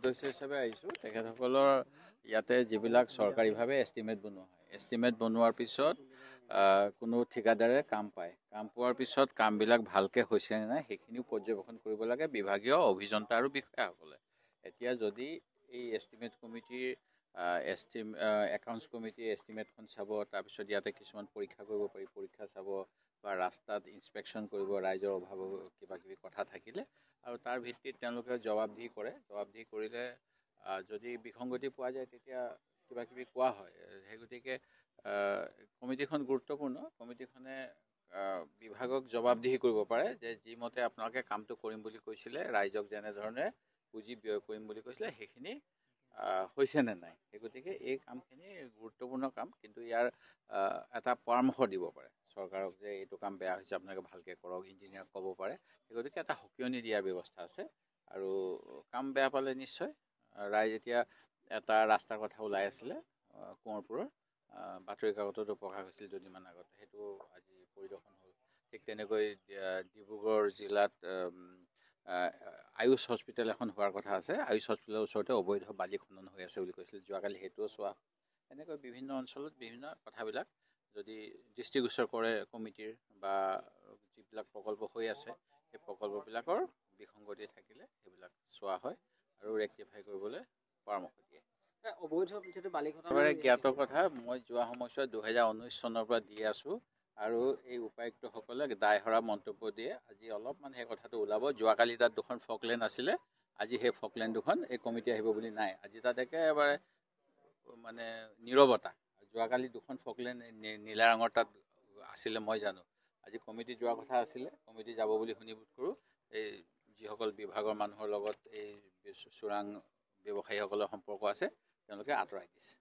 সদস্য হিচাপে আহিছোঁ তেখেতসকলৰ ইয়াতে যিবিলাক চৰকাৰীভাৱে এষ্টিমেট বনোৱা হয় এষ্টিমেট বনোৱাৰ পিছত কোনো ঠিকাদাৰে কাম পায় কাম পোৱাৰ পিছত কামবিলাক ভালকৈ হৈছে নে নাই সেইখিনিও পৰ্যবেক্ষণ কৰিব লাগে বিভাগীয় অভিযন্তা আৰু বিষয়াসকলে এতিয়া যদি এই এষ্টিমেট কমিটিৰ এষ্টিম একাউণ্টছ কমিটিয়ে এষ্টিমেটখন চাব তাৰপিছত ইয়াতে কিছুমান পৰীক্ষা কৰিব পাৰি পৰীক্ষা চাব বা ৰাস্তাত ইনস্পেকশ্যন কৰিব ৰাইজৰ অভাৱ কিবা কিবি কথা থাকিলে আৰু তাৰ ভিত্তিত তেওঁলোকে জবাবদিহি কৰে জবাবদিহি কৰিলে যদি বিসংগতি পোৱা যায় তেতিয়া কিবা কিবি কোৱা হয় সেই গতিকে কমিটিখন গুৰুত্বপূৰ্ণ কমিটিখনে বিভাগক জবাবদিহি কৰিব পাৰে যে যি মতে আপোনালোকে কামটো কৰিম বুলি কৈছিলে ৰাইজক যেনেধৰণে পুঁজি ব্যয় কৰিম বুলি কৈছিলে সেইখিনি হৈছে নে নাই সেই গতিকে এই কামখিনি গুৰুত্বপূৰ্ণ কাম কিন্তু ইয়াৰ এটা পৰামৰ্শ দিব পাৰে চৰকাৰক যে এইটো কাম বেয়া হৈছে আপোনালোকে ভালকৈ কৰক ইঞ্জিনিয়াৰক ক'ব পাৰে সেই গতিকে এটা সকিয়নি দিয়াৰ ব্যৱস্থা আছে আৰু কাম বেয়া পালে নিশ্চয় ৰাইজ এতিয়া এটা ৰাস্তাৰ কথা ওলাই আছিলে কোঁৱৰপুৰৰ বাতৰি কাকততো প্ৰকাশ হৈছিল দুদিনমান আগত সেইটো আজি পৰিদৰ্শন হ'ল ঠিক তেনেকৈ ডিব্ৰুগড় জিলাত আয়ুষ হস্পিটেল এখন হোৱাৰ কথা আছে আয়ুষ হস্পিটেলৰ ওচৰতে অবৈধ বালি খনন হৈ আছে বুলি কৈছিল যোৱাকালি সেইটোও চোৱা এনেকৈ বিভিন্ন অঞ্চলত বিভিন্ন কথাবিলাক যদি দৃষ্টিগোচৰ কৰে কমিটিৰ বা যিবিলাক প্ৰকল্প হৈ আছে সেই প্ৰকল্পবিলাকৰ বিসংগতি থাকিলে সেইবিলাক চোৱা হয় আৰু ৰেক্টিফাই কৰিবলৈ পৰামৰ্শ দিয়ে একেবাৰে জ্ঞাত কথা মই যোৱা সময়ছোৱাত দুহেজাৰ ঊনৈছ চনৰ পৰা দি আছোঁ আৰু এই উপায়ুক্তসকলে দায় হৰা মন্তব্য দিয়ে আজি অলপমান সেই কথাটো ওলাব যোৱাকালি তাত দুখন ফকলেণ্ড আছিলে আজি সেই ফকলেণ্ড দুখন এই কমিটি আহিব বুলি নাই আজি তাত একেবাৰে মানে নিৰৱতা যোৱাকালি দুখন ফকলেণ্ড নীলা ৰঙৰ তাত আছিলে মই জানো আজি কমিটি যোৱাৰ কথা আছিলে কমিটি যাব বুলি শুনি কৰোঁ এই যিসকল বিভাগৰ মানুহৰ লগত এই চোৰাং ব্যৱসায়ীসকলৰ সম্পৰ্ক আছে তেওঁলোকে আঁতৰাই দিছে